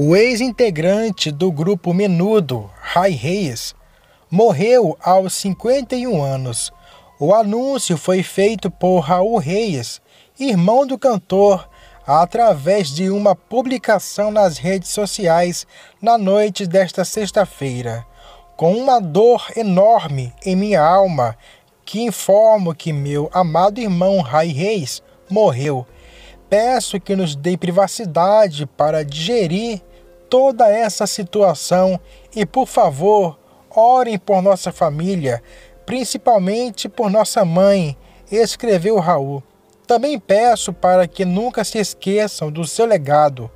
O ex-integrante do grupo Menudo, Ray Reis, morreu aos 51 anos. O anúncio foi feito por Raul Reis, irmão do cantor, através de uma publicação nas redes sociais na noite desta sexta-feira. Com uma dor enorme em minha alma, que informo que meu amado irmão Ray Reis morreu peço que nos dê privacidade para digerir toda essa situação e, por favor, orem por nossa família, principalmente por nossa mãe, escreveu Raul. Também peço para que nunca se esqueçam do seu legado.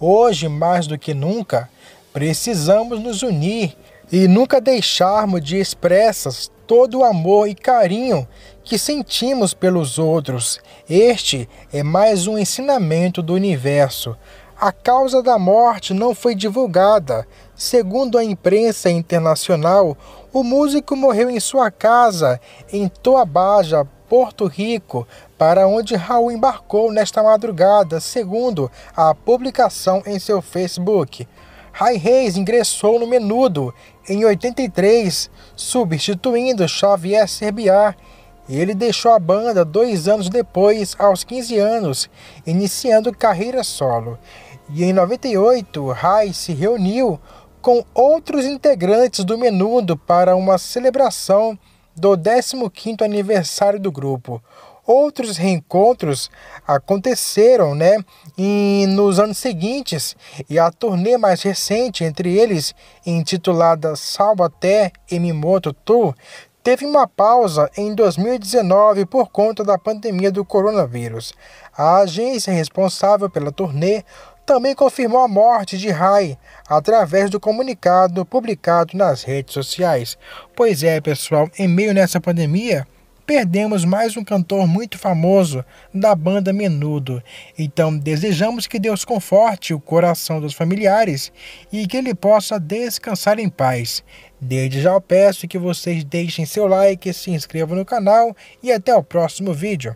Hoje, mais do que nunca, precisamos nos unir e nunca deixarmos de expressas todo o amor e carinho que sentimos pelos outros. Este é mais um ensinamento do universo. A causa da morte não foi divulgada. Segundo a imprensa internacional, o músico morreu em sua casa, em Toabaja, Porto Rico, para onde Raul embarcou nesta madrugada, segundo a publicação em seu Facebook. Ray Reis ingressou no Menudo em 83, substituindo Xavier Serbiar. Ele deixou a banda dois anos depois, aos 15 anos, iniciando carreira solo. E em 98, Ray se reuniu com outros integrantes do Menudo para uma celebração do 15º aniversário do grupo. Outros reencontros aconteceram né, em, nos anos seguintes e a turnê mais recente entre eles, intitulada Salvaté e Mimoto Tour, teve uma pausa em 2019 por conta da pandemia do coronavírus. A agência responsável pela turnê também confirmou a morte de Rai através do comunicado publicado nas redes sociais. Pois é, pessoal, em meio nessa pandemia, perdemos mais um cantor muito famoso da banda Menudo. Então, desejamos que Deus conforte o coração dos familiares e que ele possa descansar em paz. Desde já eu peço que vocês deixem seu like, se inscrevam no canal e até o próximo vídeo.